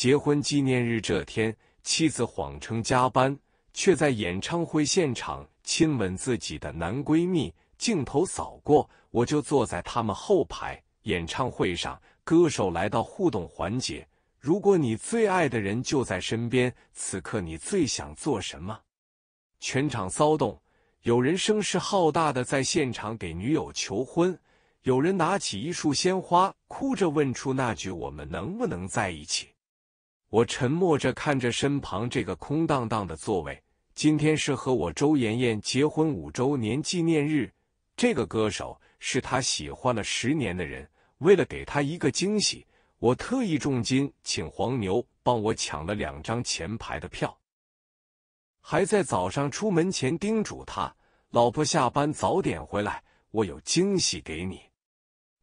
结婚纪念日这天，妻子谎称加班，却在演唱会现场亲吻自己的男闺蜜。镜头扫过，我就坐在他们后排。演唱会上，歌手来到互动环节：“如果你最爱的人就在身边，此刻你最想做什么？”全场骚动，有人声势浩大的在现场给女友求婚，有人拿起一束鲜花，哭着问出那句：“我们能不能在一起？”我沉默着看着身旁这个空荡荡的座位。今天是和我周妍妍结婚五周年纪念日。这个歌手是他喜欢了十年的人，为了给他一个惊喜，我特意重金请黄牛帮我抢了两张前排的票，还在早上出门前叮嘱他：“老婆下班早点回来，我有惊喜给你。”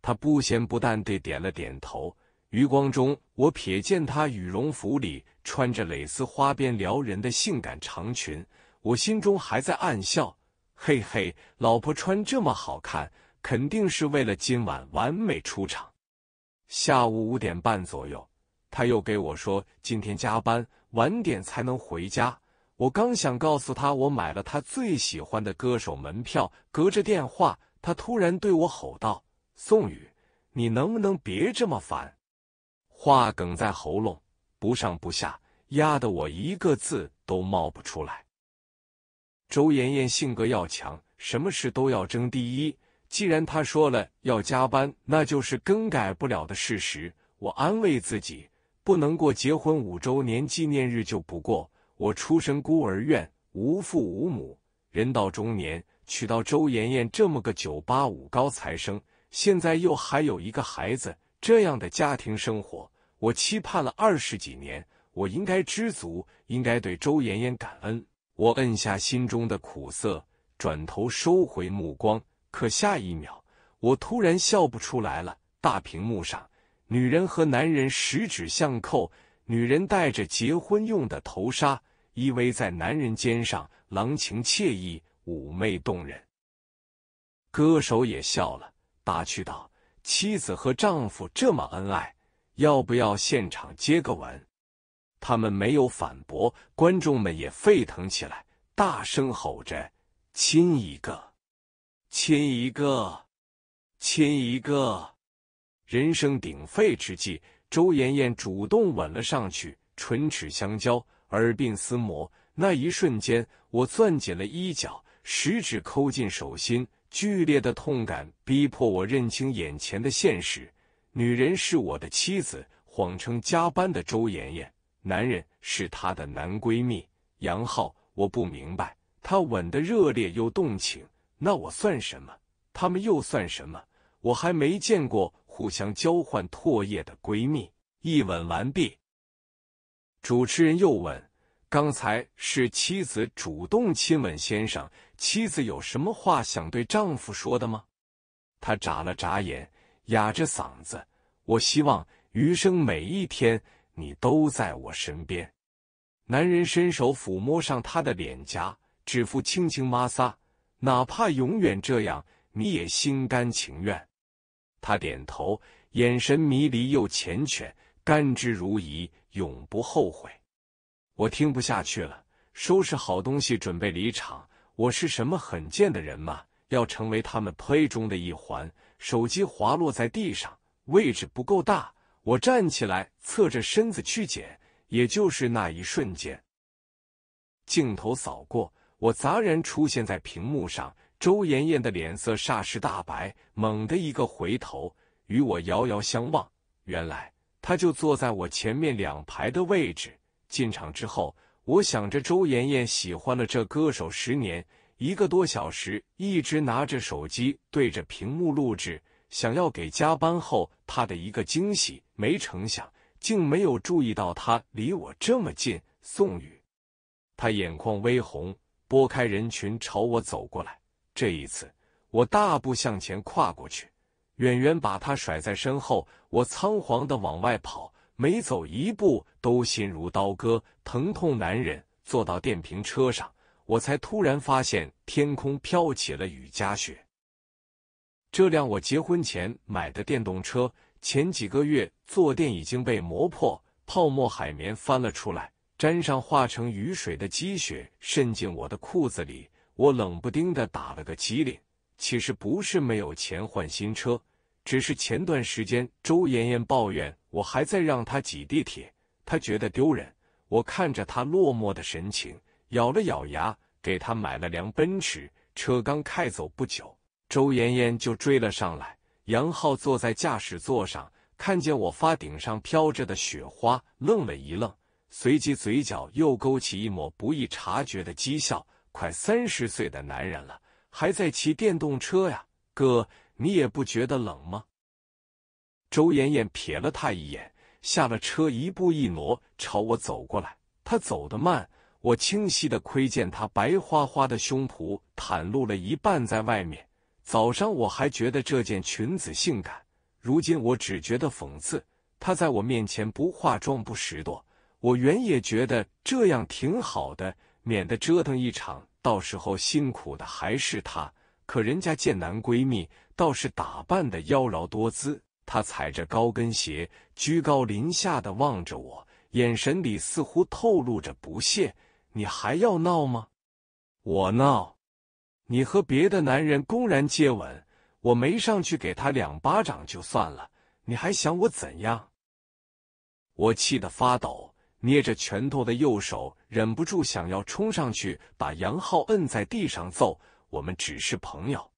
他不咸不淡地点了点头。余光中，我瞥见他羽绒服里穿着蕾丝花边撩人的性感长裙，我心中还在暗笑：“嘿嘿，老婆穿这么好看，肯定是为了今晚完美出场。”下午五点半左右，他又给我说：“今天加班，晚点才能回家。”我刚想告诉他我买了他最喜欢的歌手门票，隔着电话，他突然对我吼道：“宋宇，你能不能别这么烦？”话梗在喉咙，不上不下，压得我一个字都冒不出来。周妍妍性格要强，什么事都要争第一。既然她说了要加班，那就是更改不了的事实。我安慰自己，不能过结婚五周年纪念日就不过。我出身孤儿院，无父无母，人到中年，娶到周妍妍这么个九八五高材生，现在又还有一个孩子。这样的家庭生活，我期盼了二十几年，我应该知足，应该对周妍妍感恩。我摁下心中的苦涩，转头收回目光。可下一秒，我突然笑不出来了。大屏幕上，女人和男人十指相扣，女人戴着结婚用的头纱，依偎在男人肩上，郎情妾意，妩媚动人。歌手也笑了，打趣道。妻子和丈夫这么恩爱，要不要现场接个吻？他们没有反驳，观众们也沸腾起来，大声吼着：“亲一个，亲一个，亲一个！”人声鼎沸之际，周妍妍主动吻了上去，唇齿相交，耳鬓厮磨。那一瞬间，我攥紧了衣角，食指抠进手心。剧烈的痛感逼迫我认清眼前的现实：女人是我的妻子，谎称加班的周妍妍；男人是她的男闺蜜杨浩。我不明白，她吻的热烈又动情，那我算什么？他们又算什么？我还没见过互相交换唾液的闺蜜。一吻完毕，主持人又问：“刚才是妻子主动亲吻先生？”妻子有什么话想对丈夫说的吗？他眨了眨眼，哑着嗓子：“我希望余生每一天你都在我身边。”男人伸手抚摸上她的脸颊，指腹轻轻摩挲，哪怕永远这样，你也心甘情愿。她点头，眼神迷离又缱绻，甘之如饴，永不后悔。我听不下去了，收拾好东西准备离场。我是什么很贱的人吗？要成为他们 play 中的一环。手机滑落在地上，位置不够大，我站起来，侧着身子去捡。也就是那一瞬间，镜头扫过，我杂然出现在屏幕上。周妍妍的脸色霎时大白，猛的一个回头，与我遥遥相望。原来，她就坐在我前面两排的位置。进场之后。我想着周妍妍喜欢了这歌手十年，一个多小时一直拿着手机对着屏幕录制，想要给加班后他的一个惊喜。没成想，竟没有注意到他离我这么近。宋宇，他眼眶微红，拨开人群朝我走过来。这一次，我大步向前跨过去，远远把他甩在身后，我仓皇的往外跑。每走一步都心如刀割，疼痛难忍。坐到电瓶车上，我才突然发现天空飘起了雨夹雪。这辆我结婚前买的电动车，前几个月坐垫已经被磨破，泡沫海绵翻了出来，沾上化成雨水的积雪，渗进我的裤子里。我冷不丁的打了个激灵，其实不是没有钱换新车。只是前段时间，周妍妍抱怨我还在让她挤地铁，她觉得丢人。我看着她落寞的神情，咬了咬牙，给她买了辆奔驰。车刚开走不久，周妍妍就追了上来。杨浩坐在驾驶座上，看见我发顶上飘着的雪花，愣了一愣，随即嘴角又勾起一抹不易察觉的讥笑。快三十岁的男人了，还在骑电动车呀，哥。你也不觉得冷吗？周妍妍瞥了他一眼，下了车，一步一挪朝我走过来。她走得慢，我清晰的窥见她白花花的胸脯袒露了一半在外面。早上我还觉得这件裙子性感，如今我只觉得讽刺。她在我面前不化妆不拾掇，我原也觉得这样挺好的，免得折腾一场，到时候辛苦的还是她。可人家见男闺蜜倒是打扮的妖娆多姿，她踩着高跟鞋，居高临下的望着我，眼神里似乎透露着不屑。你还要闹吗？我闹，你和别的男人公然接吻，我没上去给他两巴掌就算了，你还想我怎样？我气得发抖，捏着拳头的右手忍不住想要冲上去把杨浩摁在地上揍。我们只是朋友，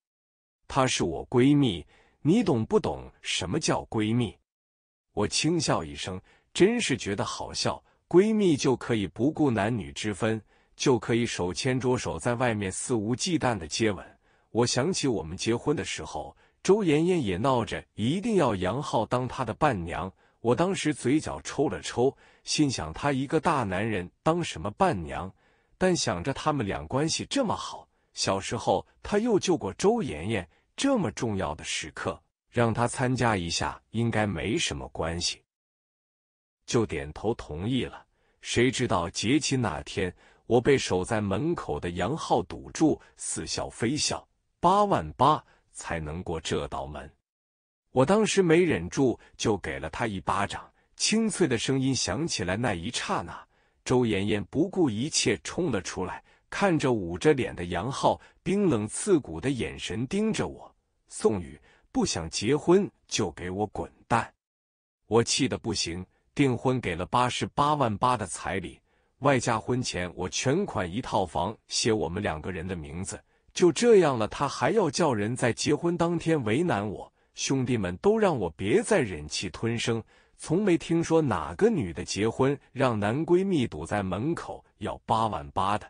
她是我闺蜜，你懂不懂什么叫闺蜜？我轻笑一声，真是觉得好笑，闺蜜就可以不顾男女之分，就可以手牵着手在外面肆无忌惮的接吻。我想起我们结婚的时候，周妍妍也闹着一定要杨浩当她的伴娘，我当时嘴角抽了抽，心想他一个大男人当什么伴娘？但想着他们俩关系这么好。小时候，他又救过周妍妍，这么重要的时刻，让他参加一下，应该没什么关系，就点头同意了。谁知道节气那天，我被守在门口的杨浩堵住，似笑非笑：“八万八才能过这道门。”我当时没忍住，就给了他一巴掌，清脆的声音响起来。那一刹那，周妍妍不顾一切冲了出来。看着捂着脸的杨浩，冰冷刺骨的眼神盯着我。宋宇不想结婚就给我滚蛋！我气得不行，订婚给了八十八万八的彩礼，外加婚前我全款一套房写我们两个人的名字，就这样了。他还要叫人在结婚当天为难我，兄弟们都让我别再忍气吞声。从没听说哪个女的结婚让男闺蜜堵在门口要八万八的。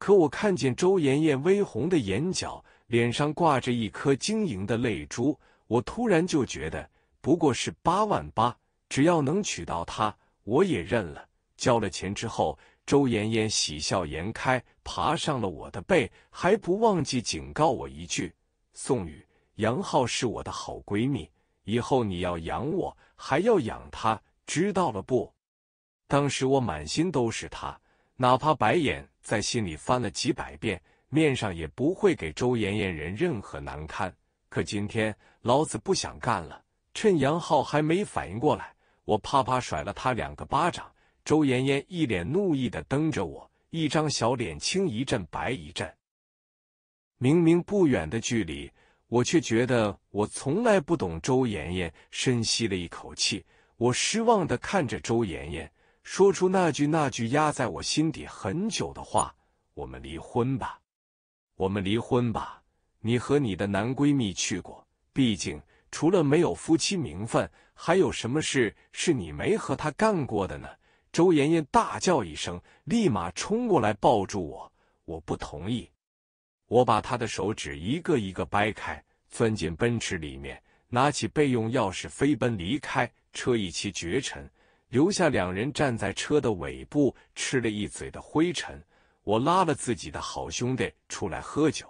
可我看见周妍妍微红的眼角，脸上挂着一颗晶莹的泪珠，我突然就觉得不过是八万八，只要能娶到她，我也认了。交了钱之后，周妍妍喜笑颜开，爬上了我的背，还不忘记警告我一句：“宋宇，杨浩是我的好闺蜜，以后你要养我，还要养他，知道了不？”当时我满心都是她。哪怕白眼在心里翻了几百遍，面上也不会给周妍妍人任何难堪。可今天老子不想干了，趁杨浩还没反应过来，我啪啪甩了他两个巴掌。周妍妍一脸怒意的瞪着我，一张小脸青一阵白一阵。明明不远的距离，我却觉得我从来不懂周妍妍。深吸了一口气，我失望的看着周妍妍。说出那句那句压在我心底很久的话：“我们离婚吧，我们离婚吧。”你和你的男闺蜜去过，毕竟除了没有夫妻名分，还有什么事是你没和他干过的呢？周妍妍大叫一声，立马冲过来抱住我，我不同意，我把她的手指一个一个掰开，钻进奔驰里面，拿起备用钥匙，飞奔离开，车一骑绝尘。留下两人站在车的尾部，吃了一嘴的灰尘。我拉了自己的好兄弟出来喝酒，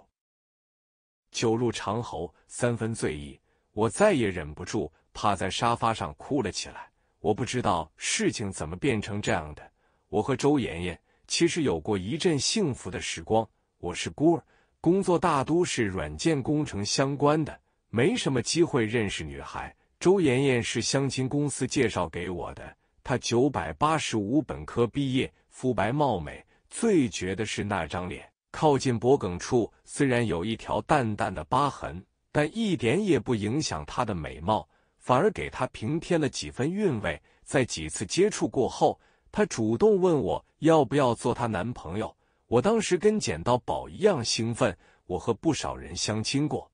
酒入长喉，三分醉意。我再也忍不住，趴在沙发上哭了起来。我不知道事情怎么变成这样的。我和周妍妍其实有过一阵幸福的时光。我是孤儿，工作大都是软件工程相关的，没什么机会认识女孩。周妍妍是相亲公司介绍给我的。她九百八十五本科毕业，肤白貌美，最绝的是那张脸。靠近脖颈处虽然有一条淡淡的疤痕，但一点也不影响她的美貌，反而给她平添了几分韵味。在几次接触过后，她主动问我要不要做她男朋友。我当时跟捡到宝一样兴奋。我和不少人相亲过，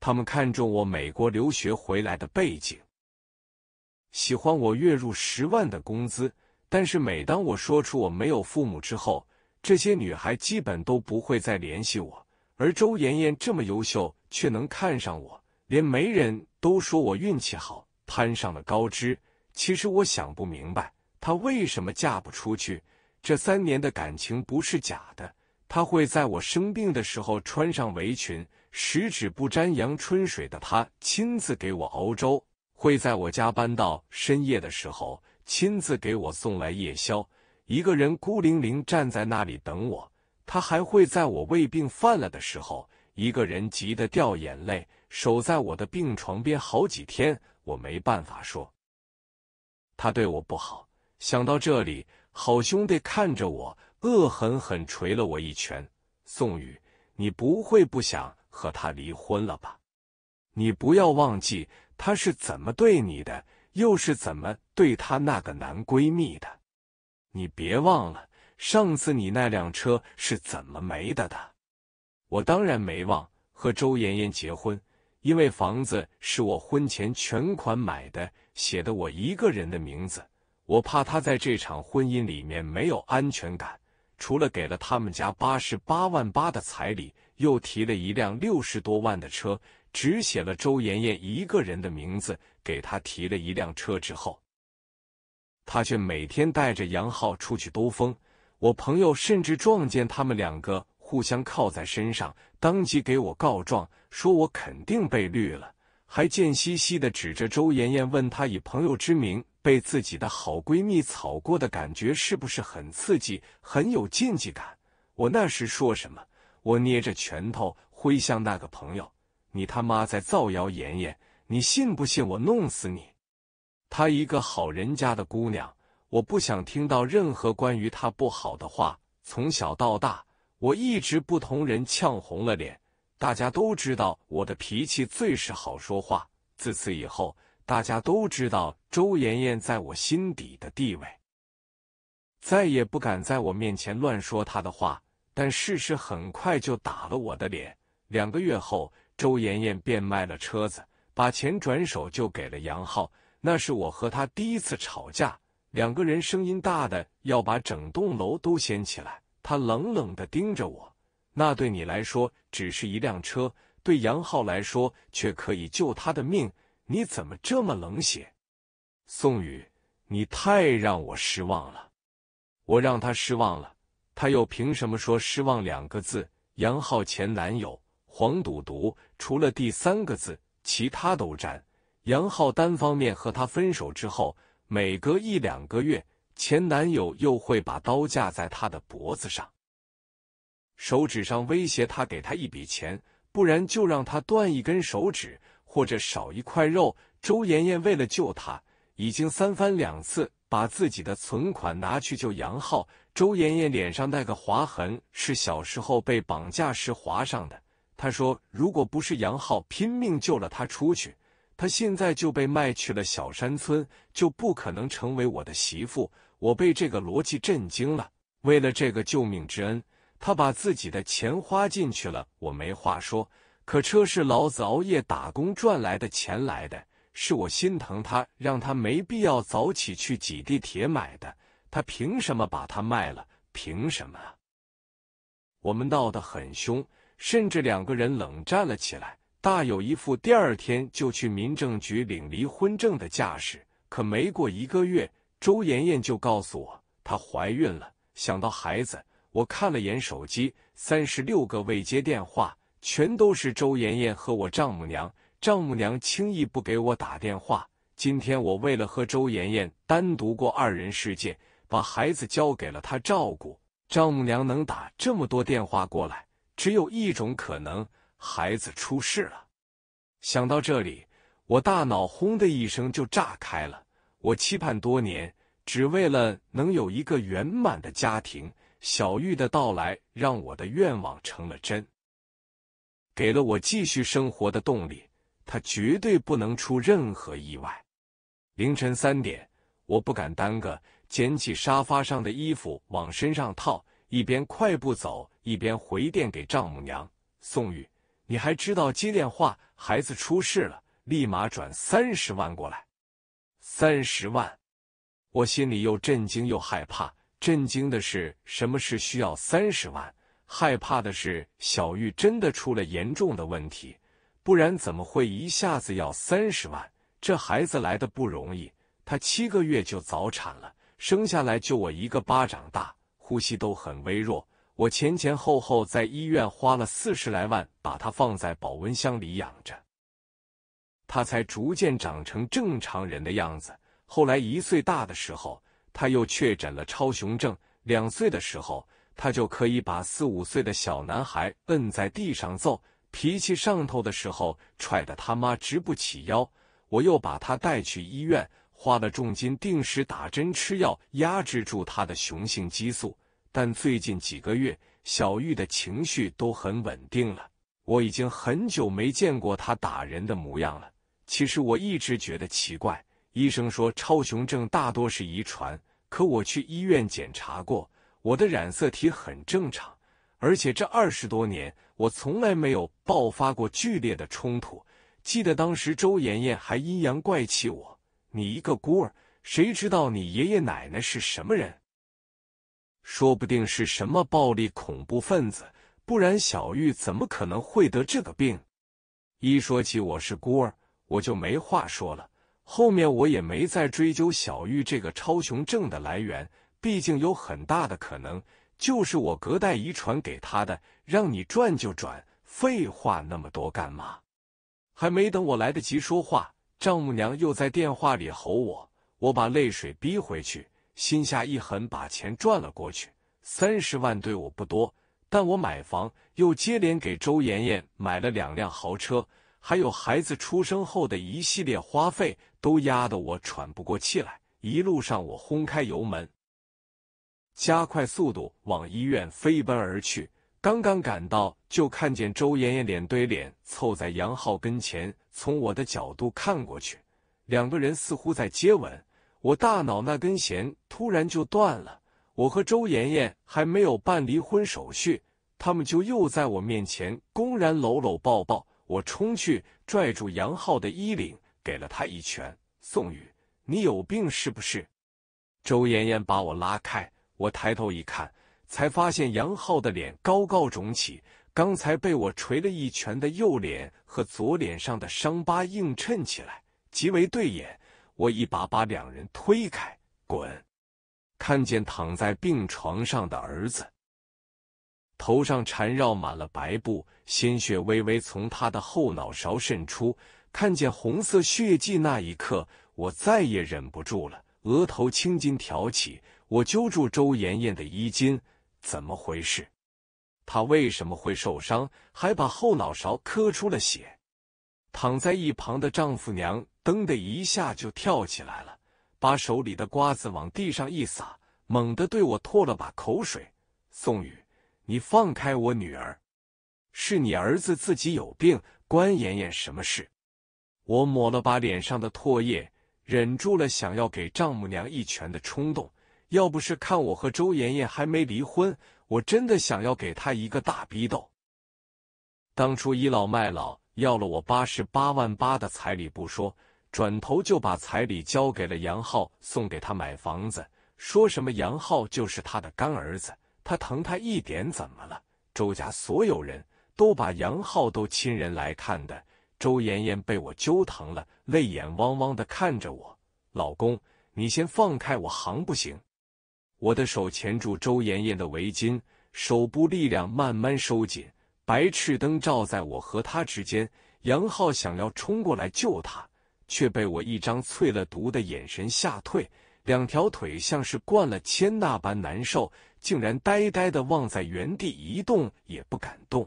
他们看中我美国留学回来的背景。喜欢我月入十万的工资，但是每当我说出我没有父母之后，这些女孩基本都不会再联系我。而周妍妍这么优秀，却能看上我，连媒人都说我运气好，攀上了高枝。其实我想不明白，她为什么嫁不出去？这三年的感情不是假的，她会在我生病的时候穿上围裙，十指不沾阳春水的她亲自给我熬粥。会在我加班到深夜的时候，亲自给我送来夜宵，一个人孤零零站在那里等我。他还会在我胃病犯了的时候，一个人急得掉眼泪，守在我的病床边好几天。我没办法说，他对我不好。想到这里，好兄弟看着我，恶狠狠捶了我一拳。宋宇，你不会不想和他离婚了吧？你不要忘记。她是怎么对你的，又是怎么对她那个男闺蜜的？你别忘了，上次你那辆车是怎么没的的？我当然没忘。和周妍妍结婚，因为房子是我婚前全款买的，写的我一个人的名字。我怕他在这场婚姻里面没有安全感，除了给了他们家八十八万八的彩礼，又提了一辆六十多万的车。只写了周妍妍一个人的名字，给她提了一辆车之后，他却每天带着杨浩出去兜风。我朋友甚至撞见他们两个互相靠在身上，当即给我告状，说我肯定被绿了，还贱兮兮的指着周妍妍问她：“以朋友之名被自己的好闺蜜草过的感觉是不是很刺激，很有禁忌感？”我那时说什么？我捏着拳头挥向那个朋友。你他妈在造谣！妍妍，你信不信我弄死你？她一个好人家的姑娘，我不想听到任何关于她不好的话。从小到大，我一直不同人呛红了脸，大家都知道我的脾气最是好说话。自此以后，大家都知道周妍妍在我心底的地位，再也不敢在我面前乱说她的话。但事实很快就打了我的脸。两个月后。周妍妍变卖了车子，把钱转手就给了杨浩。那是我和他第一次吵架，两个人声音大的要把整栋楼都掀起来。他冷冷的盯着我，那对你来说只是一辆车，对杨浩来说却可以救他的命。你怎么这么冷血？宋宇，你太让我失望了。我让他失望了，他又凭什么说失望两个字？杨浩前男友。黄赌毒除了第三个字，其他都沾。杨浩单方面和他分手之后，每隔一两个月，前男友又会把刀架在他的脖子上，手指上威胁他，给他一笔钱，不然就让他断一根手指或者少一块肉。周妍妍为了救他，已经三番两次把自己的存款拿去救杨浩。周妍妍脸上那个划痕是小时候被绑架时划上的。他说：“如果不是杨浩拼命救了他出去，他现在就被卖去了小山村，就不可能成为我的媳妇。”我被这个逻辑震惊了。为了这个救命之恩，他把自己的钱花进去了，我没话说。可车是老子熬夜打工赚来的钱来的，是我心疼他，让他没必要早起去挤地铁买的。他凭什么把它卖了？凭什么？我们闹得很凶。甚至两个人冷战了起来，大有一副第二天就去民政局领离婚证的架势。可没过一个月，周妍妍就告诉我她怀孕了。想到孩子，我看了眼手机，三十六个未接电话，全都是周妍妍和我丈母娘。丈母娘轻易不给我打电话。今天我为了和周妍妍单独过二人世界，把孩子交给了她照顾。丈母娘能打这么多电话过来？只有一种可能，孩子出事了。想到这里，我大脑轰的一声就炸开了。我期盼多年，只为了能有一个圆满的家庭。小玉的到来，让我的愿望成了真，给了我继续生活的动力。他绝对不能出任何意外。凌晨三点，我不敢耽搁，捡起沙发上的衣服往身上套。一边快步走，一边回电给丈母娘宋玉：“你还知道接电话？孩子出事了，立马转三十万过来。”三十万，我心里又震惊又害怕。震惊的是，什么事需要三十万？害怕的是，小玉真的出了严重的问题，不然怎么会一下子要三十万？这孩子来的不容易，他七个月就早产了，生下来就我一个巴掌大。呼吸都很微弱，我前前后后在医院花了四十来万，把他放在保温箱里养着，他才逐渐长成正常人的样子。后来一岁大的时候，他又确诊了超雄症，两岁的时候，他就可以把四五岁的小男孩摁在地上揍，脾气上头的时候，踹的他妈直不起腰。我又把他带去医院。花了重金定时打针吃药，压制住他的雄性激素。但最近几个月，小玉的情绪都很稳定了。我已经很久没见过他打人的模样了。其实我一直觉得奇怪，医生说超雄症大多是遗传，可我去医院检查过，我的染色体很正常。而且这二十多年，我从来没有爆发过剧烈的冲突。记得当时周妍妍还阴阳怪气我。你一个孤儿，谁知道你爷爷奶奶是什么人？说不定是什么暴力恐怖分子，不然小玉怎么可能会得这个病？一说起我是孤儿，我就没话说了。后面我也没再追究小玉这个超雄症的来源，毕竟有很大的可能就是我隔代遗传给他的。让你转就转，废话那么多干嘛？还没等我来得及说话。丈母娘又在电话里吼我，我把泪水逼回去，心下一狠，把钱赚了过去。三十万对我不多，但我买房又接连给周妍妍买了两辆豪车，还有孩子出生后的一系列花费，都压得我喘不过气来。一路上，我轰开油门，加快速度往医院飞奔而去。刚刚赶到，就看见周妍妍脸对脸凑在杨浩跟前，从我的角度看过去，两个人似乎在接吻。我大脑那根弦突然就断了。我和周妍妍还没有办离婚手续，他们就又在我面前公然搂搂抱抱。我冲去拽住杨浩的衣领，给了他一拳：“宋宇，你有病是不是？”周妍妍把我拉开，我抬头一看。才发现杨浩的脸高高肿起，刚才被我捶了一拳的右脸和左脸上的伤疤映衬起来极为对眼。我一把把两人推开，滚！看见躺在病床上的儿子，头上缠绕满了白布，鲜血微微从他的后脑勺渗出。看见红色血迹那一刻，我再也忍不住了，额头青筋挑起，我揪住周妍妍的衣襟。怎么回事？她为什么会受伤，还把后脑勺磕出了血？躺在一旁的丈夫娘噔的一下就跳起来了，把手里的瓜子往地上一撒，猛地对我吐了把口水：“宋宇，你放开我女儿，是你儿子自己有病，关妍妍什么事？”我抹了把脸上的唾液，忍住了想要给丈母娘一拳的冲动。要不是看我和周妍妍还没离婚，我真的想要给她一个大逼斗。当初倚老卖老要了我八十八万八的彩礼不说，转头就把彩礼交给了杨浩，送给他买房子，说什么杨浩就是他的干儿子，他疼他一点怎么了？周家所有人都把杨浩都亲人来看的。周妍妍被我揪疼了，泪眼汪汪的看着我，老公，你先放开我行不行？我的手钳住周妍妍的围巾，手部力量慢慢收紧。白炽灯照在我和他之间，杨浩想要冲过来救他，却被我一张淬了毒的眼神吓退，两条腿像是灌了铅那般难受，竟然呆呆的望在原地一动也不敢动。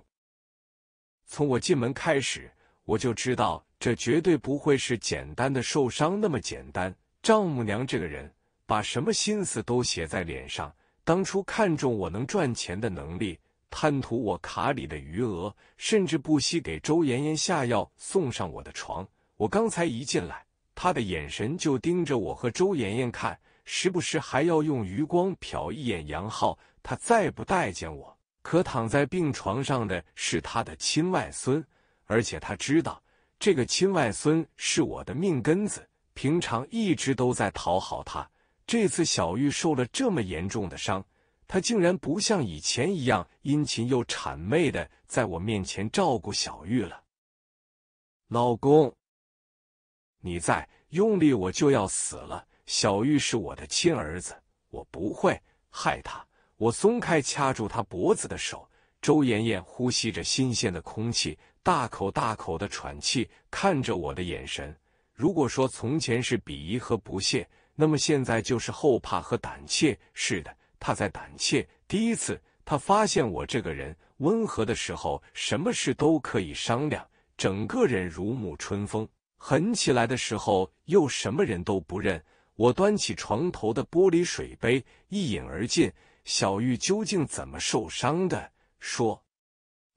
从我进门开始，我就知道这绝对不会是简单的受伤那么简单。丈母娘这个人。把什么心思都写在脸上。当初看中我能赚钱的能力，贪图我卡里的余额，甚至不惜给周妍妍下药，送上我的床。我刚才一进来，他的眼神就盯着我和周妍妍看，时不时还要用余光瞟一眼杨浩。他再不待见我，可躺在病床上的是他的亲外孙，而且他知道这个亲外孙是我的命根子，平常一直都在讨好他。这次小玉受了这么严重的伤，她竟然不像以前一样殷勤又谄媚的在我面前照顾小玉了。老公，你在用力，我就要死了。小玉是我的亲儿子，我不会害他。我松开掐住他脖子的手。周妍妍呼吸着新鲜的空气，大口大口的喘气，看着我的眼神。如果说从前是鄙夷和不屑，那么现在就是后怕和胆怯。是的，他在胆怯。第一次，他发现我这个人温和的时候，什么事都可以商量，整个人如沐春风；狠起来的时候，又什么人都不认。我端起床头的玻璃水杯，一饮而尽。小玉究竟怎么受伤的？说。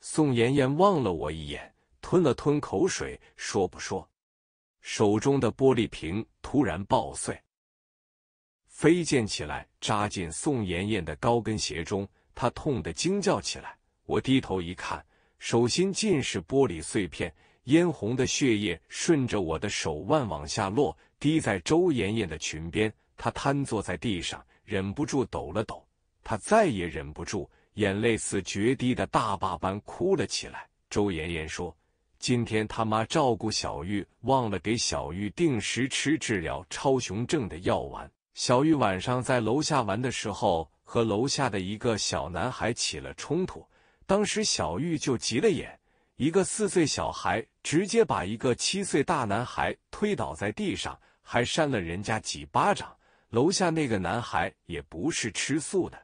宋妍妍望了我一眼，吞了吞口水，说：“不说。”手中的玻璃瓶突然爆碎，飞溅起来，扎进宋妍妍的高跟鞋中。她痛得惊叫起来。我低头一看，手心尽是玻璃碎片，嫣红的血液顺着我的手腕往下落，滴在周妍妍的裙边。她瘫坐在地上，忍不住抖了抖。她再也忍不住，眼泪似决堤的大坝般哭了起来。周妍妍说。今天他妈照顾小玉，忘了给小玉定时吃治疗超雄症的药丸。小玉晚上在楼下玩的时候，和楼下的一个小男孩起了冲突。当时小玉就急了眼，一个四岁小孩直接把一个七岁大男孩推倒在地上，还扇了人家几巴掌。楼下那个男孩也不是吃素的，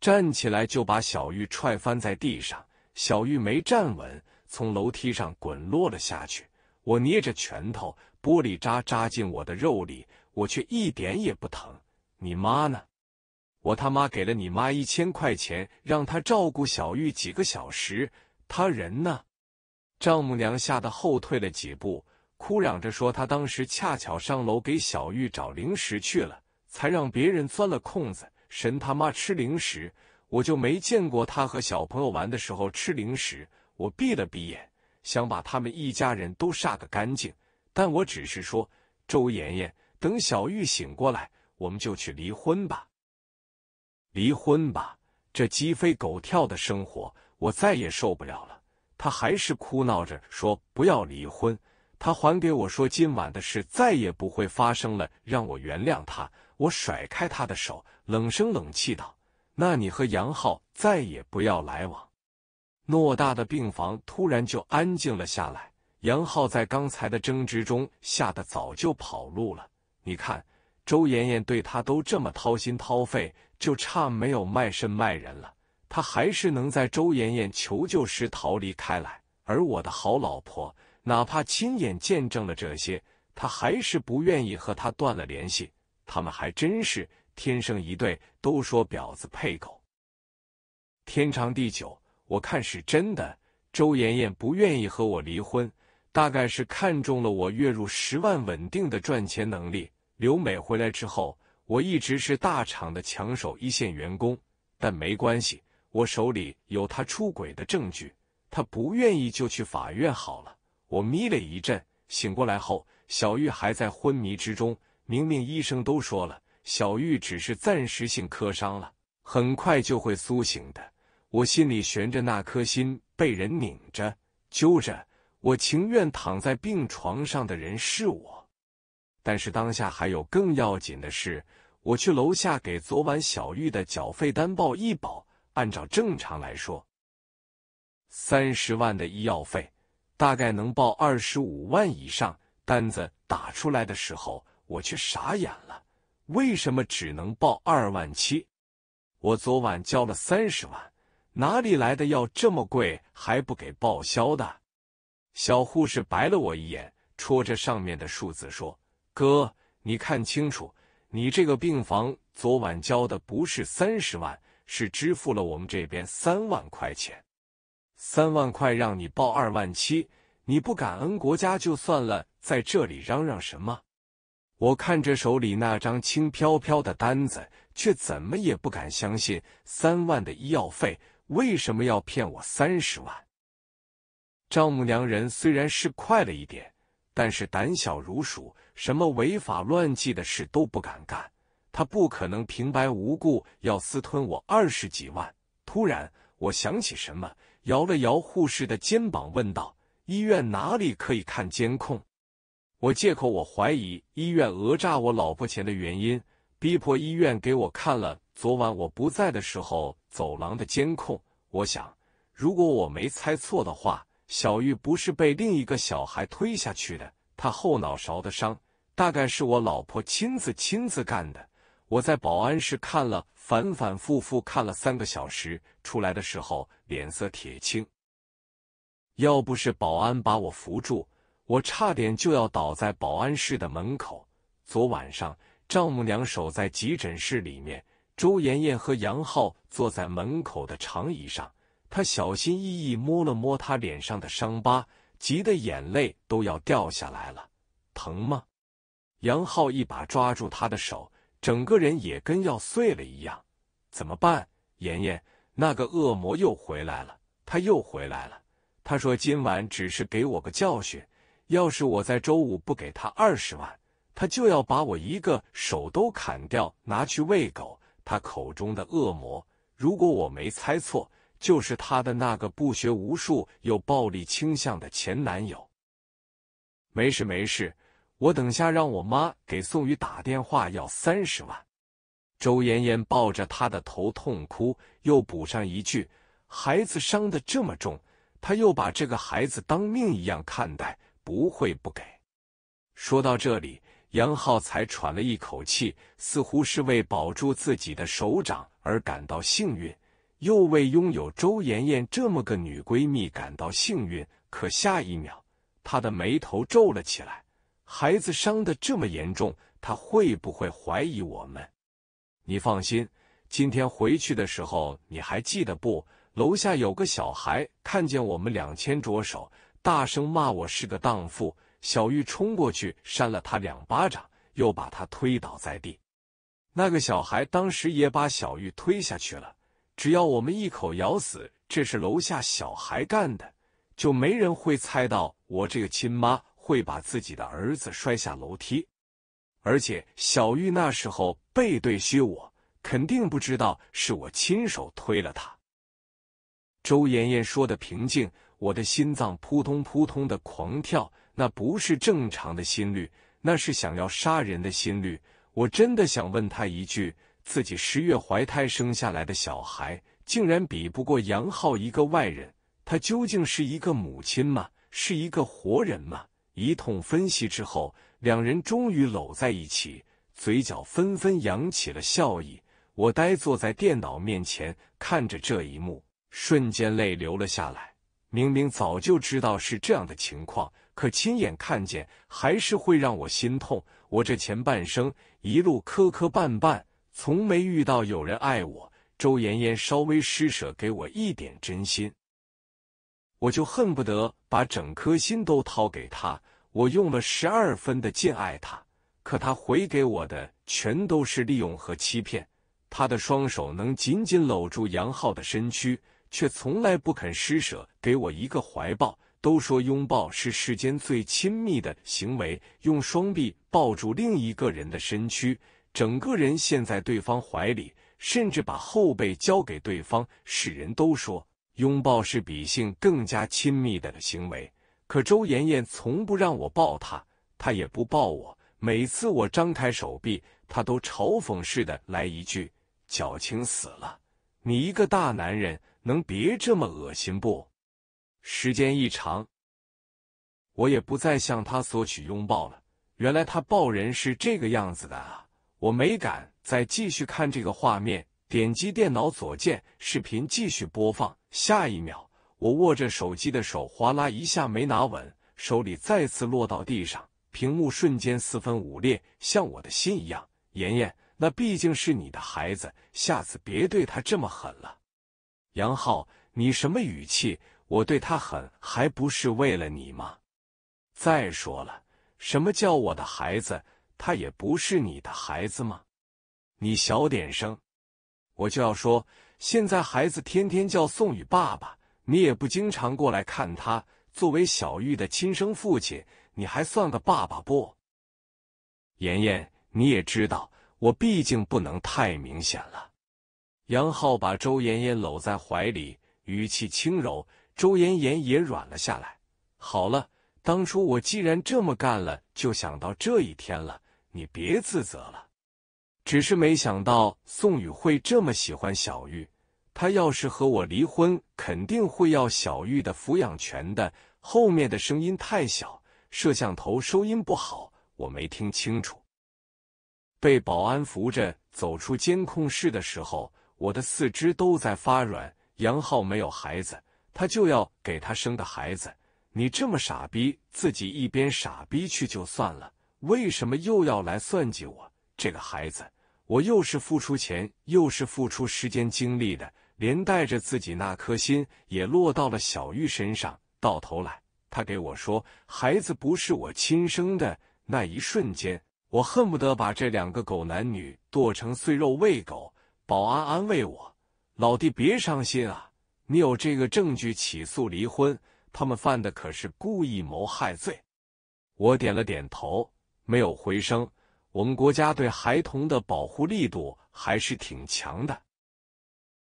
站起来就把小玉踹翻在地上，小玉没站稳。从楼梯上滚落了下去，我捏着拳头，玻璃渣扎进我的肉里，我却一点也不疼。你妈呢？我他妈给了你妈一千块钱，让她照顾小玉几个小时。她人呢？丈母娘吓得后退了几步，哭嚷着说：“她当时恰巧上楼给小玉找零食去了，才让别人钻了空子。”神他妈吃零食，我就没见过他和小朋友玩的时候吃零食。我闭了闭眼，想把他们一家人都杀个干净，但我只是说：“周妍妍，等小玉醒过来，我们就去离婚吧，离婚吧，这鸡飞狗跳的生活我再也受不了了。”他还是哭闹着说：“不要离婚。”他还给我说：“今晚的事再也不会发生了，让我原谅他。”我甩开他的手，冷声冷气道：“那你和杨浩再也不要来往。”偌大的病房突然就安静了下来。杨浩在刚才的争执中吓得早就跑路了。你看，周妍妍对他都这么掏心掏肺，就差没有卖身卖人了，他还是能在周妍妍求救时逃离开来。而我的好老婆，哪怕亲眼见证了这些，他还是不愿意和他断了联系。他们还真是天生一对，都说婊子配狗，天长地久。我看是真的。周妍妍不愿意和我离婚，大概是看中了我月入十万、稳定的赚钱能力。刘美回来之后，我一直是大厂的抢手一线员工，但没关系，我手里有他出轨的证据。他不愿意就去法院好了。我眯了一阵，醒过来后，小玉还在昏迷之中。明明医生都说了，小玉只是暂时性磕伤了，很快就会苏醒的。我心里悬着那颗心被人拧着、揪着。我情愿躺在病床上的人是我，但是当下还有更要紧的事。我去楼下给昨晚小玉的缴费单报医保，按照正常来说，三十万的医药费大概能报二十五万以上。单子打出来的时候，我却傻眼了：为什么只能报二万七？我昨晚交了三十万。哪里来的药这么贵？还不给报销的？小护士白了我一眼，戳着上面的数字说：“哥，你看清楚，你这个病房昨晚交的不是三十万，是支付了我们这边三万块钱。三万块让你报二万七，你不感恩国家就算了，在这里嚷嚷什么？”我看着手里那张轻飘飘的单子，却怎么也不敢相信，三万的医药费。为什么要骗我三十万？丈母娘人虽然是快了一点，但是胆小如鼠，什么违法乱纪的事都不敢干。他不可能平白无故要私吞我二十几万。突然，我想起什么，摇了摇护士的肩膀，问道：“医院哪里可以看监控？”我借口我怀疑医院讹诈我老婆钱的原因，逼迫医院给我看了昨晚我不在的时候。走廊的监控，我想，如果我没猜错的话，小玉不是被另一个小孩推下去的，他后脑勺的伤，大概是我老婆亲自亲自干的。我在保安室看了，反反复复看了三个小时，出来的时候脸色铁青，要不是保安把我扶住，我差点就要倒在保安室的门口。昨晚上，丈母娘守在急诊室里面。周妍妍和杨浩坐在门口的长椅上，她小心翼翼摸了摸他脸上的伤疤，急得眼泪都要掉下来了。疼吗？杨浩一把抓住她的手，整个人也跟要碎了一样。怎么办，妍妍？那个恶魔又回来了，他又回来了。他说今晚只是给我个教训，要是我在周五不给他二十万，他就要把我一个手都砍掉，拿去喂狗。他口中的恶魔，如果我没猜错，就是他的那个不学无术、有暴力倾向的前男友。没事没事，我等下让我妈给宋宇打电话要三十万。周妍妍抱着他的头痛哭，又补上一句：“孩子伤得这么重，他又把这个孩子当命一样看待，不会不给。”说到这里。杨浩才喘了一口气，似乎是为保住自己的手掌而感到幸运，又为拥有周妍妍这么个女闺蜜感到幸运。可下一秒，他的眉头皱了起来。孩子伤得这么严重，他会不会怀疑我们？你放心，今天回去的时候你还记得不？楼下有个小孩看见我们两千着手，大声骂我是个荡妇。小玉冲过去，扇了他两巴掌，又把他推倒在地。那个小孩当时也把小玉推下去了。只要我们一口咬死这是楼下小孩干的，就没人会猜到我这个亲妈会把自己的儿子摔下楼梯。而且小玉那时候背对虚我，肯定不知道是我亲手推了他。周妍妍说的平静，我的心脏扑通扑通的狂跳。那不是正常的心率，那是想要杀人的心率。我真的想问他一句：自己十月怀胎生下来的小孩，竟然比不过杨浩一个外人，他究竟是一个母亲吗？是一个活人吗？一通分析之后，两人终于搂在一起，嘴角纷纷扬起了笑意。我呆坐在电脑面前，看着这一幕，瞬间泪流了下来。明明早就知道是这样的情况。可亲眼看见，还是会让我心痛。我这前半生一路磕磕绊绊，从没遇到有人爱我。周妍妍稍微施舍给我一点真心，我就恨不得把整颗心都掏给他。我用了十二分的敬爱他，可他回给我的全都是利用和欺骗。他的双手能紧紧搂住杨浩的身躯，却从来不肯施舍给我一个怀抱。都说拥抱是世间最亲密的行为，用双臂抱住另一个人的身躯，整个人陷在对方怀里，甚至把后背交给对方。世人都说拥抱是比性更加亲密的行为，可周妍妍从不让我抱她，她也不抱我。每次我张开手臂，她都嘲讽似的来一句：“矫情死了，你一个大男人能别这么恶心不？”时间一长，我也不再向他索取拥抱了。原来他抱人是这个样子的啊！我没敢再继续看这个画面。点击电脑左键，视频继续播放。下一秒，我握着手机的手哗啦一下没拿稳，手里再次落到地上，屏幕瞬间四分五裂，像我的心一样。妍妍，那毕竟是你的孩子，下次别对他这么狠了。杨浩，你什么语气？我对他狠，还不是为了你吗？再说了，什么叫我的孩子？他也不是你的孩子吗？你小点声，我就要说，现在孩子天天叫宋宇爸爸，你也不经常过来看他。作为小玉的亲生父亲，你还算个爸爸不？妍妍，你也知道，我毕竟不能太明显了。杨浩把周妍妍搂在怀里，语气轻柔。周妍妍也软了下来。好了，当初我既然这么干了，就想到这一天了。你别自责了。只是没想到宋宇会这么喜欢小玉。他要是和我离婚，肯定会要小玉的抚养权的。后面的声音太小，摄像头收音不好，我没听清楚。被保安扶着走出监控室的时候，我的四肢都在发软。杨浩没有孩子。他就要给他生个孩子，你这么傻逼，自己一边傻逼去就算了，为什么又要来算计我？这个孩子，我又是付出钱，又是付出时间、精力的，连带着自己那颗心也落到了小玉身上。到头来，他给我说孩子不是我亲生的，那一瞬间，我恨不得把这两个狗男女剁成碎肉喂狗。保安安慰我：“老弟，别伤心啊。”你有这个证据起诉离婚，他们犯的可是故意谋害罪。我点了点头，没有回声。我们国家对孩童的保护力度还是挺强的，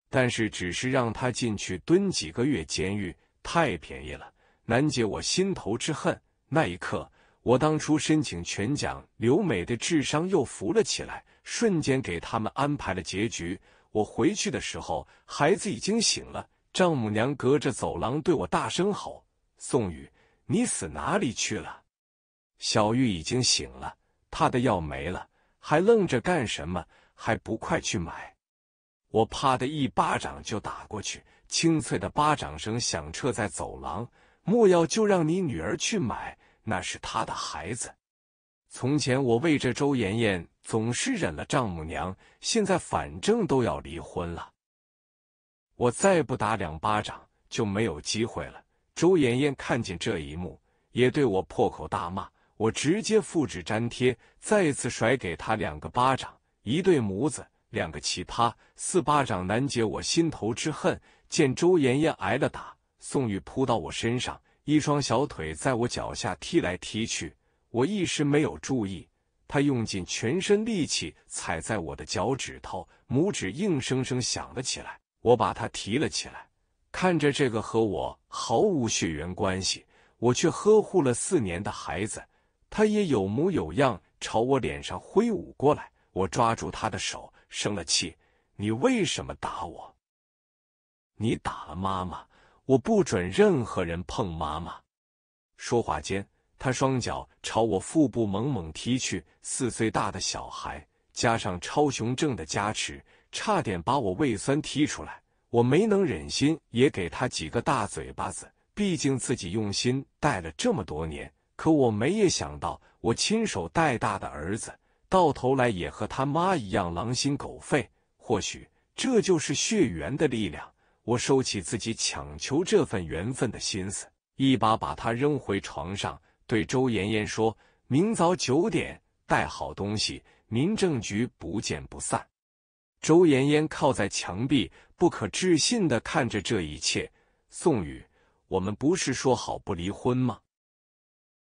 但是只是让他进去蹲几个月监狱，太便宜了，难解我心头之恨。那一刻，我当初申请全奖刘美的智商又浮了起来，瞬间给他们安排了结局。我回去的时候，孩子已经醒了。丈母娘隔着走廊对我大声吼：“宋宇，你死哪里去了？”小玉已经醒了，她的药没了，还愣着干什么？还不快去买！我啪的一巴掌就打过去，清脆的巴掌声响彻在走廊。莫要就让你女儿去买，那是她的孩子。从前我为着周妍妍总是忍了丈母娘，现在反正都要离婚了。我再不打两巴掌就没有机会了。周妍妍看见这一幕，也对我破口大骂。我直接复制粘贴，再次甩给她两个巴掌。一对模子，两个奇葩，四巴掌难解我心头之恨。见周妍妍挨了打，宋玉扑到我身上，一双小腿在我脚下踢来踢去。我一时没有注意，他用尽全身力气踩在我的脚趾头，拇指硬生生响了起来。我把他提了起来，看着这个和我毫无血缘关系，我却呵护了四年的孩子，他也有模有样朝我脸上挥舞过来。我抓住他的手，生了气：“你为什么打我？你打了妈妈，我不准任何人碰妈妈。”说话间，他双脚朝我腹部猛猛踢去。四岁大的小孩，加上超雄症的加持。差点把我胃酸踢出来，我没能忍心也给他几个大嘴巴子，毕竟自己用心带了这么多年。可我没也想到，我亲手带大的儿子，到头来也和他妈一样狼心狗肺。或许这就是血缘的力量。我收起自己强求这份缘分的心思，一把把他扔回床上，对周妍妍说：“明早九点，带好东西，民政局不见不散。”周妍妍靠在墙壁，不可置信的看着这一切。宋宇，我们不是说好不离婚吗？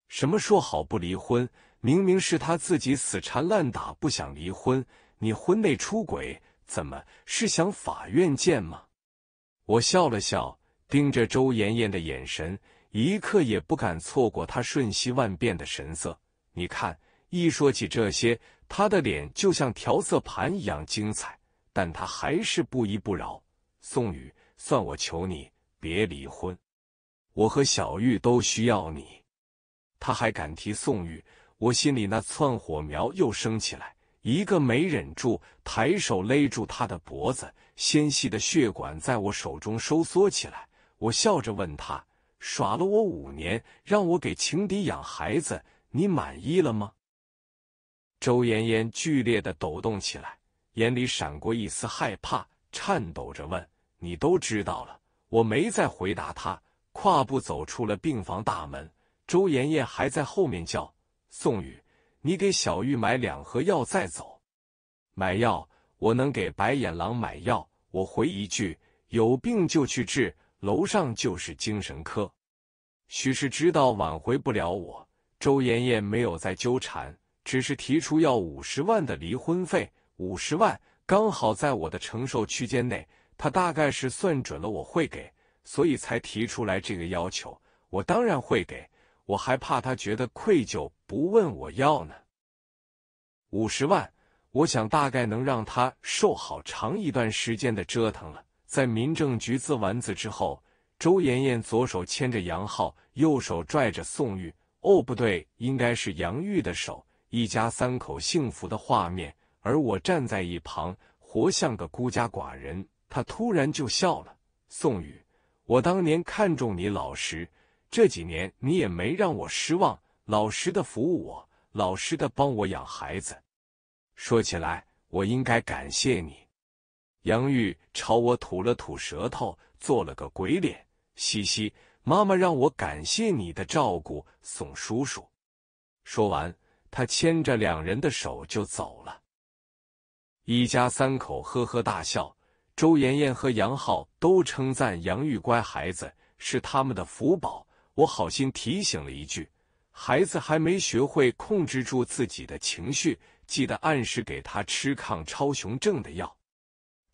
什么说好不离婚？明明是他自己死缠烂打，不想离婚。你婚内出轨，怎么是想法院见吗？我笑了笑，盯着周妍妍的眼神，一刻也不敢错过她瞬息万变的神色。你看。一说起这些，他的脸就像调色盘一样精彩，但他还是不依不饶。宋宇，算我求你，别离婚，我和小玉都需要你。他还敢提宋玉，我心里那窜火苗又升起来，一个没忍住，抬手勒住他的脖子，纤细的血管在我手中收缩起来。我笑着问他：“耍了我五年，让我给情敌养孩子，你满意了吗？”周妍妍剧烈的抖动起来，眼里闪过一丝害怕，颤抖着问：“你都知道了？”我没再回答他，跨步走出了病房大门。周妍妍还在后面叫：“宋宇，你给小玉买两盒药再走。”买药？我能给白眼狼买药？我回一句：“有病就去治，楼上就是精神科。”许是知道挽回不了我，周妍妍没有再纠缠。只是提出要五十万的离婚费，五十万刚好在我的承受区间内。他大概是算准了我会给，所以才提出来这个要求。我当然会给，我还怕他觉得愧疚不问我要呢。五十万，我想大概能让他受好长一段时间的折腾了。在民政局自丸子之后，周妍妍左手牵着杨浩，右手拽着宋玉。哦，不对，应该是杨玉的手。一家三口幸福的画面，而我站在一旁，活像个孤家寡人。他突然就笑了：“宋宇，我当年看中你老实，这几年你也没让我失望，老实的服务我，老实的帮我养孩子。说起来，我应该感谢你。”杨玉朝我吐了吐舌头，做了个鬼脸：“嘻嘻，妈妈让我感谢你的照顾，宋叔叔。”说完。他牵着两人的手就走了，一家三口呵呵大笑。周妍妍和杨浩都称赞杨玉乖孩子是他们的福宝。我好心提醒了一句：“孩子还没学会控制住自己的情绪，记得按时给他吃抗超雄症的药。”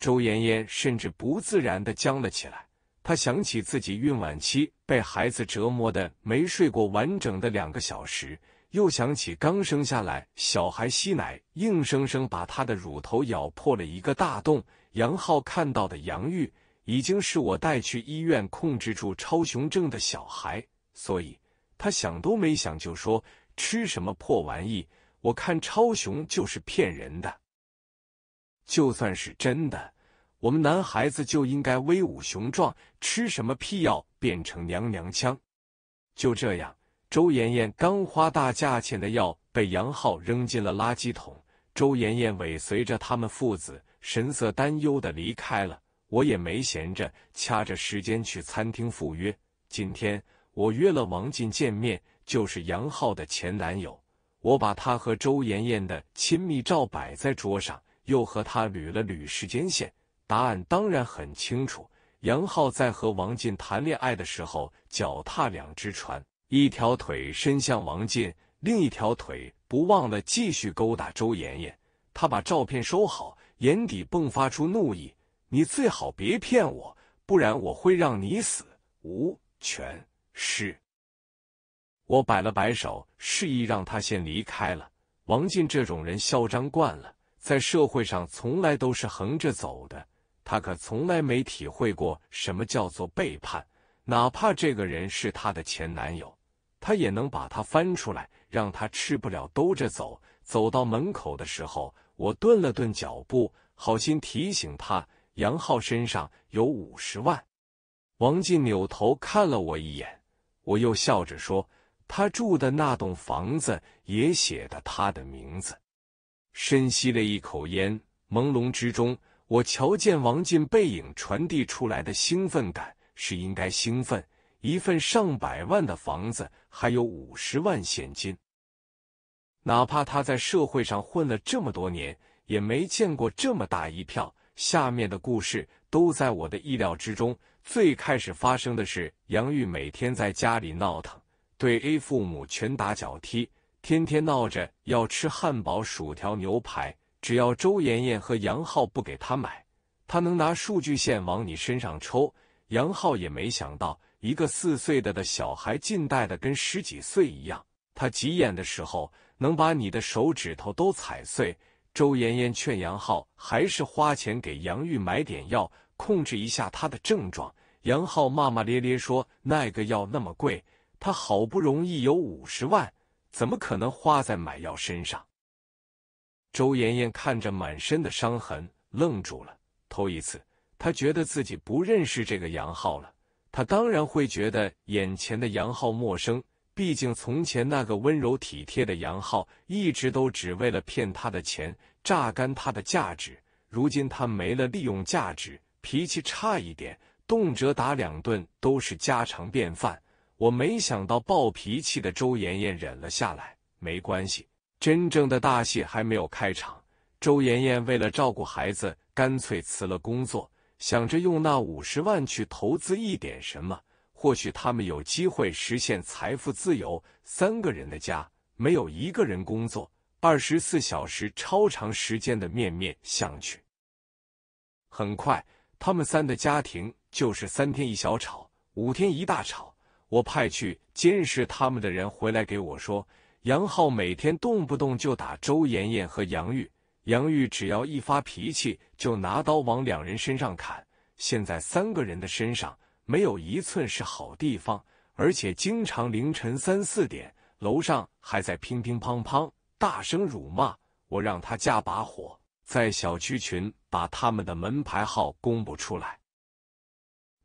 周妍妍甚至不自然的僵了起来，她想起自己孕晚期被孩子折磨的没睡过完整的两个小时。又想起刚生下来小孩吸奶，硬生生把他的乳头咬破了一个大洞。杨浩看到的杨玉，已经是我带去医院控制住超雄症的小孩，所以他想都没想就说：“吃什么破玩意？我看超雄就是骗人的。就算是真的，我们男孩子就应该威武雄壮，吃什么屁药变成娘娘腔？就这样。”周妍妍刚花大价钱的药被杨浩扔进了垃圾桶。周妍妍尾随着他们父子，神色担忧的离开了。我也没闲着，掐着时间去餐厅赴约。今天我约了王进见面，就是杨浩的前男友。我把他和周妍妍的亲密照摆在桌上，又和他捋了捋时间线。答案当然很清楚：杨浩在和王进谈恋爱的时候，脚踏两只船。一条腿伸向王进，另一条腿不忘了继续勾搭周妍妍。他把照片收好，眼底迸发出怒意：“你最好别骗我，不然我会让你死无全尸。”我摆了摆手，示意让他先离开了。王进这种人嚣张惯了，在社会上从来都是横着走的。他可从来没体会过什么叫做背叛，哪怕这个人是他的前男友。他也能把它翻出来，让他吃不了兜着走。走到门口的时候，我顿了顿脚步，好心提醒他：“杨浩身上有五十万。”王进扭头看了我一眼，我又笑着说：“他住的那栋房子也写的他的名字。”深吸了一口烟，朦胧之中，我瞧见王进背影传递出来的兴奋感，是应该兴奋。一份上百万的房子，还有五十万现金。哪怕他在社会上混了这么多年，也没见过这么大一票。下面的故事都在我的意料之中。最开始发生的是杨玉每天在家里闹腾，对 A 父母拳打脚踢，天天闹着要吃汉堡、薯条、牛排。只要周妍妍和杨浩不给他买，他能拿数据线往你身上抽。杨浩也没想到。一个四岁的的小孩，近代的跟十几岁一样。他急眼的时候，能把你的手指头都踩碎。周妍妍劝杨浩，还是花钱给杨玉买点药，控制一下他的症状。杨浩骂骂咧咧说：“那个药那么贵，他好不容易有五十万，怎么可能花在买药身上？”周妍妍看着满身的伤痕，愣住了。头一次，他觉得自己不认识这个杨浩了。他当然会觉得眼前的杨浩陌生，毕竟从前那个温柔体贴的杨浩，一直都只为了骗他的钱，榨干他的价值。如今他没了利用价值，脾气差一点，动辄打两顿都是家常便饭。我没想到暴脾气的周妍妍忍了下来，没关系，真正的大戏还没有开场。周妍妍为了照顾孩子，干脆辞了工作。想着用那五十万去投资一点什么，或许他们有机会实现财富自由。三个人的家，没有一个人工作，二十四小时超长时间的面面相觑。很快，他们三的家庭就是三天一小吵，五天一大吵。我派去监视他们的人回来给我说，杨浩每天动不动就打周妍妍和杨玉。杨玉只要一发脾气，就拿刀往两人身上砍。现在三个人的身上没有一寸是好地方，而且经常凌晨三四点，楼上还在乒乒乓乓大声辱骂我，让他加把火，在小区群把他们的门牌号公布出来。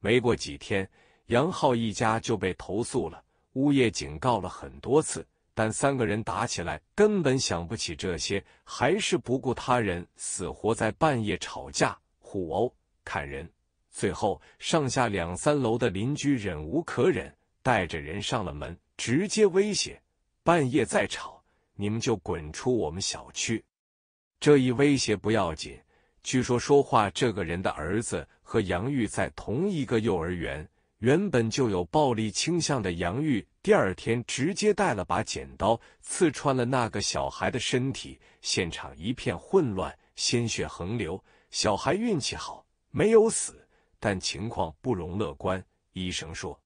没过几天，杨浩一家就被投诉了，物业警告了很多次。但三个人打起来，根本想不起这些，还是不顾他人死活，在半夜吵架、互殴、砍人。最后，上下两三楼的邻居忍无可忍，带着人上了门，直接威胁：半夜再吵，你们就滚出我们小区。这一威胁不要紧，据说说话这个人的儿子和杨玉在同一个幼儿园，原本就有暴力倾向的杨玉。第二天，直接带了把剪刀，刺穿了那个小孩的身体，现场一片混乱，鲜血横流。小孩运气好，没有死，但情况不容乐观。医生说，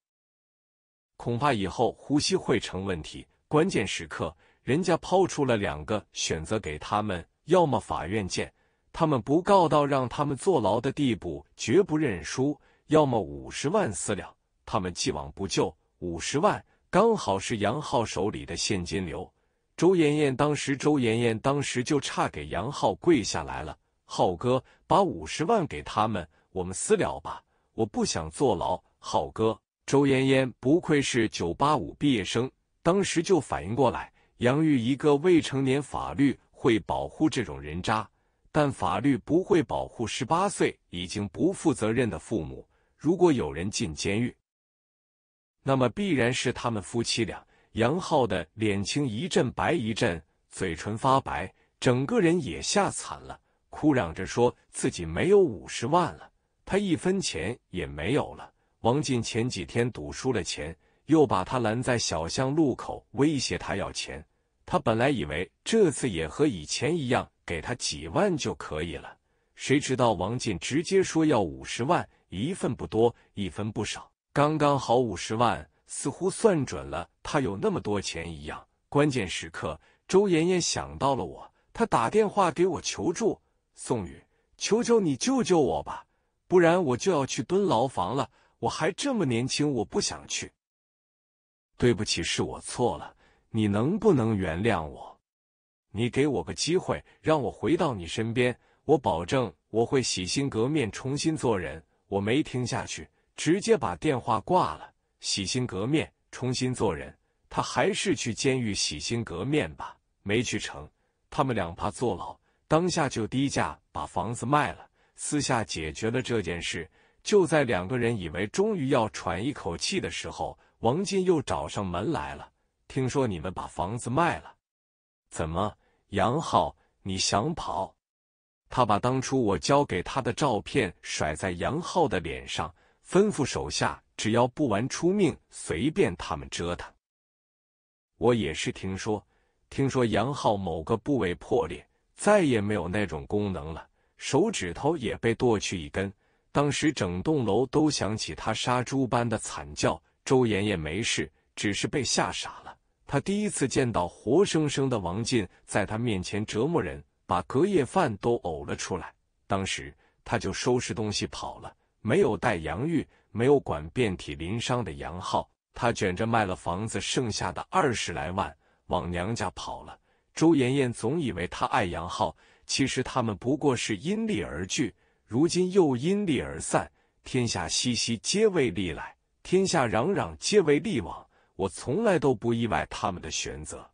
恐怕以后呼吸会成问题。关键时刻，人家抛出了两个选择给他们：要么法院见，他们不告到让他们坐牢的地步，绝不认输；要么五十万私了，他们既往不咎，五十万。刚好是杨浩手里的现金流。周妍妍当时，周妍妍当时就差给杨浩跪下来了。浩哥，把五十万给他们，我们私了吧？我不想坐牢。浩哥，周妍妍不愧是九八五毕业生，当时就反应过来：杨玉一个未成年，法律会保护这种人渣，但法律不会保护十八岁已经不负责任的父母。如果有人进监狱。那么必然是他们夫妻俩。杨浩的脸青一阵白一阵，嘴唇发白，整个人也吓惨了，哭嚷着说自己没有五十万了，他一分钱也没有了。王进前几天赌输了钱，又把他拦在小巷路口，威胁他要钱。他本来以为这次也和以前一样，给他几万就可以了，谁知道王进直接说要五十万，一分不多，一分不少。刚刚好五十万，似乎算准了他有那么多钱一样。关键时刻，周妍妍想到了我，她打电话给我求助：“宋宇，求求你救救我吧，不然我就要去蹲牢房了。我还这么年轻，我不想去。”对不起，是我错了，你能不能原谅我？你给我个机会，让我回到你身边，我保证我会洗心革面，重新做人。我没听下去。直接把电话挂了，洗心革面，重新做人。他还是去监狱洗心革面吧，没去成。他们两怕坐牢，当下就低价把房子卖了，私下解决了这件事。就在两个人以为终于要喘一口气的时候，王进又找上门来了。听说你们把房子卖了，怎么？杨浩，你想跑？他把当初我交给他的照片甩在杨浩的脸上。吩咐手下，只要不玩出命，随便他们折腾。我也是听说，听说杨浩某个部位破裂，再也没有那种功能了，手指头也被剁去一根。当时整栋楼都响起他杀猪般的惨叫。周妍妍没事，只是被吓傻了。他第一次见到活生生的王进在他面前折磨人，把隔夜饭都呕了出来。当时他就收拾东西跑了。没有带杨玉，没有管遍体鳞伤的杨浩，他卷着卖了房子剩下的二十来万往娘家跑了。周妍妍总以为他爱杨浩，其实他们不过是因利而聚，如今又因利而散。天下熙熙，皆为利来；天下攘攘，皆为利往。我从来都不意外他们的选择。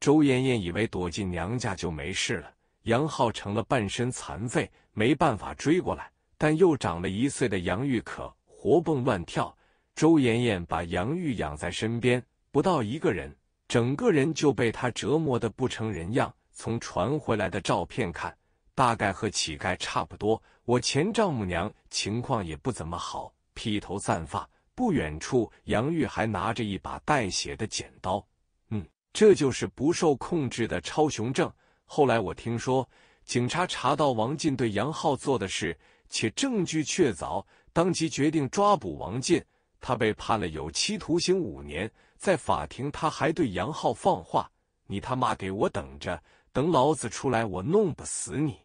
周妍妍以为躲进娘家就没事了，杨浩成了半身残废，没办法追过来。但又长了一岁的杨玉可活蹦乱跳，周妍妍把杨玉养在身边不到一个人，整个人就被他折磨得不成人样。从传回来的照片看，大概和乞丐差不多。我前丈母娘情况也不怎么好，披头散发。不远处，杨玉还拿着一把带血的剪刀。嗯，这就是不受控制的超雄症。后来我听说，警察查到王进对杨浩做的事。且证据确凿，当即决定抓捕王进。他被判了有期徒刑五年。在法庭，他还对杨浩放话：“你他妈给我等着，等老子出来，我弄不死你。”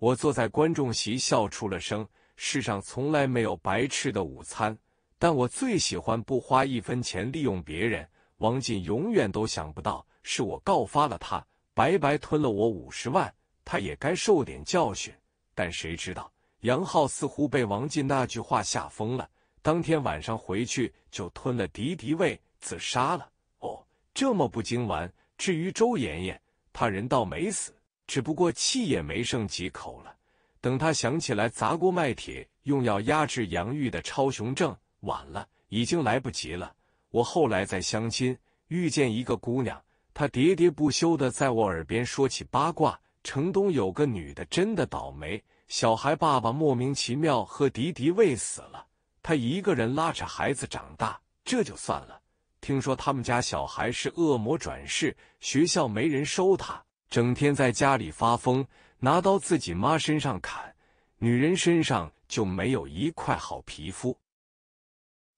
我坐在观众席，笑出了声。世上从来没有白吃的午餐，但我最喜欢不花一分钱利用别人。王进永远都想不到，是我告发了他，白白吞了我五十万，他也该受点教训。但谁知道，杨浩似乎被王进那句话吓疯了，当天晚上回去就吞了敌敌畏自杀了。哦，这么不经玩。至于周妍妍，他人倒没死，只不过气也没剩几口了。等他想起来砸锅卖铁用药压制杨玉的超雄症，晚了，已经来不及了。我后来在相亲遇见一个姑娘，她喋喋不休的在我耳边说起八卦。城东有个女的真的倒霉，小孩爸爸莫名其妙和敌敌畏死了，她一个人拉扯孩子长大，这就算了。听说他们家小孩是恶魔转世，学校没人收他，整天在家里发疯，拿刀自己妈身上砍，女人身上就没有一块好皮肤。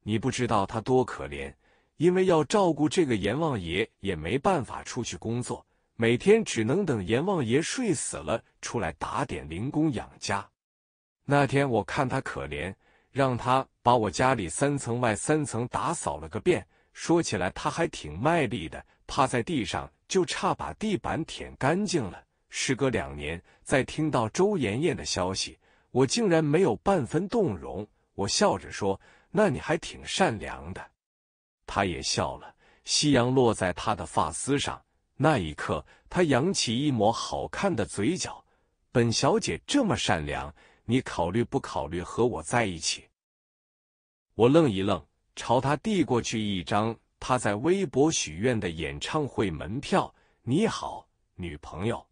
你不知道他多可怜，因为要照顾这个阎王爷，也没办法出去工作。每天只能等阎王爷睡死了出来打点零工养家。那天我看他可怜，让他把我家里三层外三层打扫了个遍。说起来他还挺卖力的，趴在地上就差把地板舔干净了。时隔两年，再听到周妍妍的消息，我竟然没有半分动容。我笑着说：“那你还挺善良的。”他也笑了。夕阳落在他的发丝上。那一刻，他扬起一抹好看的嘴角。本小姐这么善良，你考虑不考虑和我在一起？我愣一愣，朝他递过去一张他在微博许愿的演唱会门票。你好，女朋友。